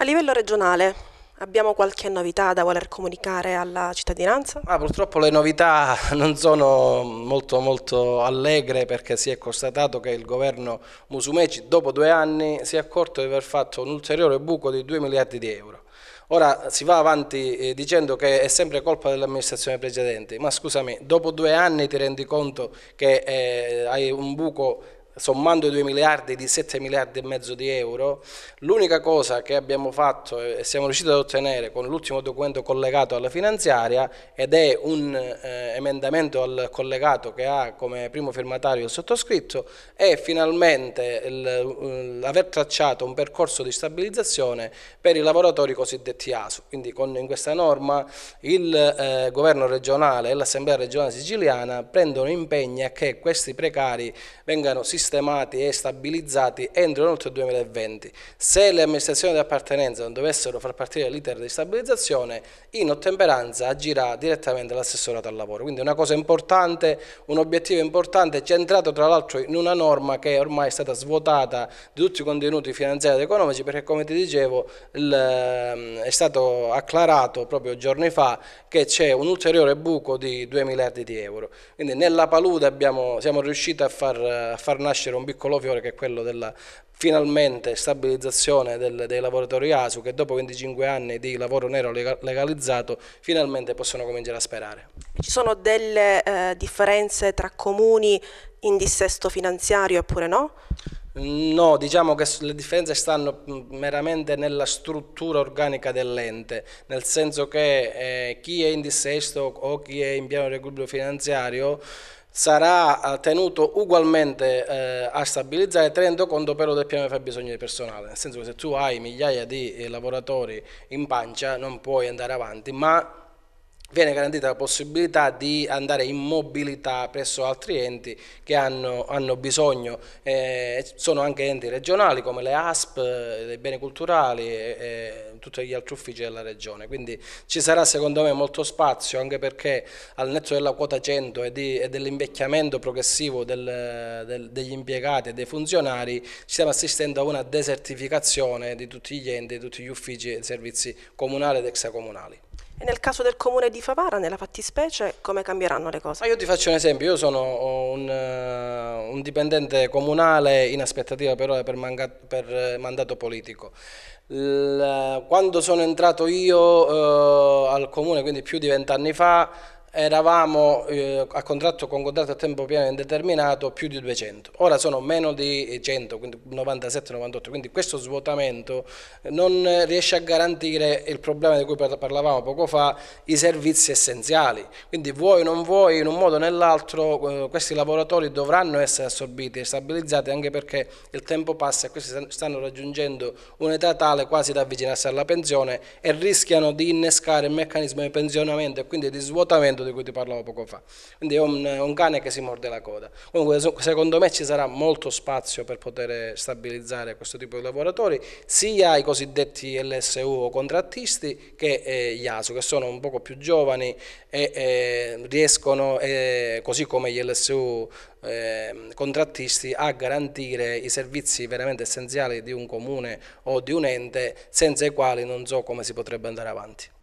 A livello regionale abbiamo qualche novità da voler comunicare alla cittadinanza? Ah, purtroppo le novità non sono molto, molto allegre perché si è constatato che il governo Musumeci dopo due anni si è accorto di aver fatto un ulteriore buco di 2 miliardi di euro. Ora si va avanti eh, dicendo che è sempre colpa dell'amministrazione precedente, ma scusami, dopo due anni ti rendi conto che eh, hai un buco sommando i 2 miliardi di 7 miliardi e mezzo di euro, l'unica cosa che abbiamo fatto e siamo riusciti ad ottenere con l'ultimo documento collegato alla finanziaria ed è un eh, emendamento al collegato che ha come primo firmatario il sottoscritto è finalmente l'aver tracciato un percorso di stabilizzazione per i lavoratori cosiddetti ASU, quindi con, in questa norma il eh, governo regionale e l'assemblea regionale siciliana prendono impegni a che questi precari vengano sistemati sistemati e stabilizzati entro inoltre il 2020. Se le amministrazioni di appartenenza non dovessero far partire l'iter di stabilizzazione, in ottemperanza agirà direttamente l'assessorato al lavoro. Quindi è una cosa importante, un obiettivo importante, centrato tra l'altro in una norma che ormai è stata svuotata di tutti i contenuti finanziari ed economici, perché come ti dicevo ehm, è stato acclarato proprio giorni fa che c'è un ulteriore buco di 2 miliardi di euro. Quindi nella palude abbiamo, siamo riusciti a far, a far nascere un piccolo fiore che è quello della finalmente stabilizzazione del, dei lavoratori ASU che dopo 25 anni di lavoro nero legalizzato finalmente possono cominciare a sperare. Ci sono delle eh, differenze tra comuni in dissesto finanziario oppure no? No, diciamo che le differenze stanno mm, meramente nella struttura organica dell'ente, nel senso che eh, chi è in dissesto o chi è in piano di equilibrio finanziario sarà eh, tenuto ugualmente eh, a stabilizzare tenendo conto però del piano di fabbisogno di personale, nel senso che se tu hai migliaia di eh, lavoratori in pancia non puoi andare avanti, ma viene garantita la possibilità di andare in mobilità presso altri enti che hanno, hanno bisogno, eh, sono anche enti regionali come le ASP, eh, i beni culturali e, e tutti gli altri uffici della regione, quindi ci sarà secondo me molto spazio anche perché al netto della quota 100 e, e dell'invecchiamento progressivo del, del, degli impiegati e dei funzionari stiamo assistendo a una desertificazione di tutti gli enti, di tutti gli uffici e servizi comunali ed extracomunali. E nel caso del comune di Favara, nella fattispecie, come cambieranno le cose? Ma io ti faccio un esempio, io sono eh, un, eh, un dipendente comunale in aspettativa per, per, manga, per eh, mandato politico. quando sono entrato io eh, al comune, quindi più di vent'anni fa, eravamo eh, a contratto con contratto a tempo pieno indeterminato più di 200, ora sono meno di 100, quindi 97-98, quindi questo svuotamento non riesce a garantire il problema di cui parlavamo poco fa, i servizi essenziali, quindi vuoi o non vuoi in un modo o nell'altro eh, questi lavoratori dovranno essere assorbiti e stabilizzati anche perché il tempo passa e questi stanno raggiungendo un'età tale quasi da avvicinarsi alla pensione e rischiano di innescare il meccanismo di pensionamento e quindi di svuotamento caldo di cui ti parlavo poco fa. Quindi è un, un cane che si morde la coda. Comunque secondo me ci sarà molto spazio per poter stabilizzare questo tipo di lavoratori, sia i cosiddetti LSU o contrattisti che eh, gli ASU, che sono un poco più giovani e eh, riescono, eh, così come gli LSU eh, contrattisti a garantire i servizi veramente essenziali di un comune o di un ente senza i quali non so come si potrebbe andare avanti.